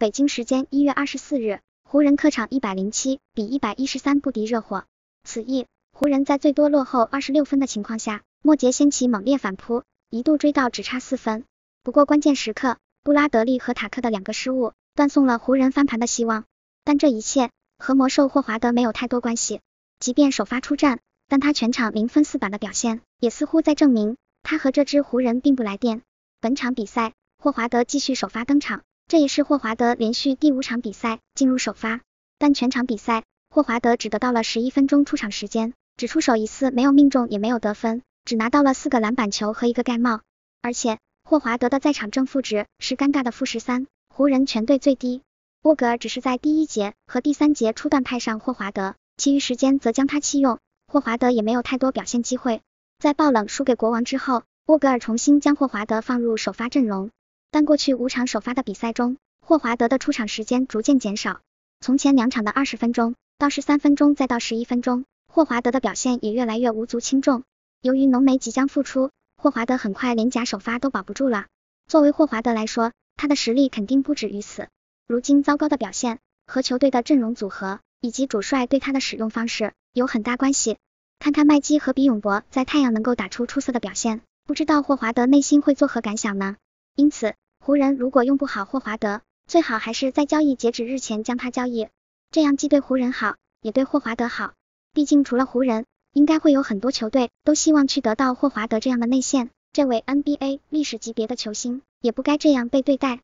北京时间一月二十四日，湖人客场一百零七比一百一十三不敌热火。此役，湖人在最多落后二十六分的情况下，末节掀起猛烈反扑，一度追到只差四分。不过关键时刻，布拉德利和塔克的两个失误，断送了湖人翻盘的希望。但这一切和魔兽霍华德没有太多关系。即便首发出战，但他全场零分四板的表现，也似乎在证明他和这支湖人并不来电。本场比赛，霍华德继续首发登场。这也是霍华德连续第五场比赛进入首发，但全场比赛霍华德只得到了十一分钟出场时间，只出手一次没有命中也没有得分，只拿到了四个篮板球和一个盖帽。而且霍华德的在场正负值是尴尬的负十三，湖人全队最低。沃格尔只是在第一节和第三节初段派上霍华德，其余时间则将他弃用，霍华德也没有太多表现机会。在爆冷输给国王之后，沃格尔重新将霍华德放入首发阵容。但过去五场首发的比赛中，霍华德的出场时间逐渐减少，从前两场的二十分钟，到十三分钟，再到十一分钟，霍华德的表现也越来越无足轻重。由于浓眉即将复出，霍华德很快连假首发都保不住了。作为霍华德来说，他的实力肯定不止于此。如今糟糕的表现和球队的阵容组合以及主帅对他的使用方式有很大关系。看看麦基和比永博在太阳能够打出出色的表现，不知道霍华德内心会作何感想呢？因此。湖人如果用不好霍华德，最好还是在交易截止日前将他交易，这样既对湖人好，也对霍华德好。毕竟除了湖人，应该会有很多球队都希望去得到霍华德这样的内线。这位 NBA 历史级别的球星，也不该这样被对待。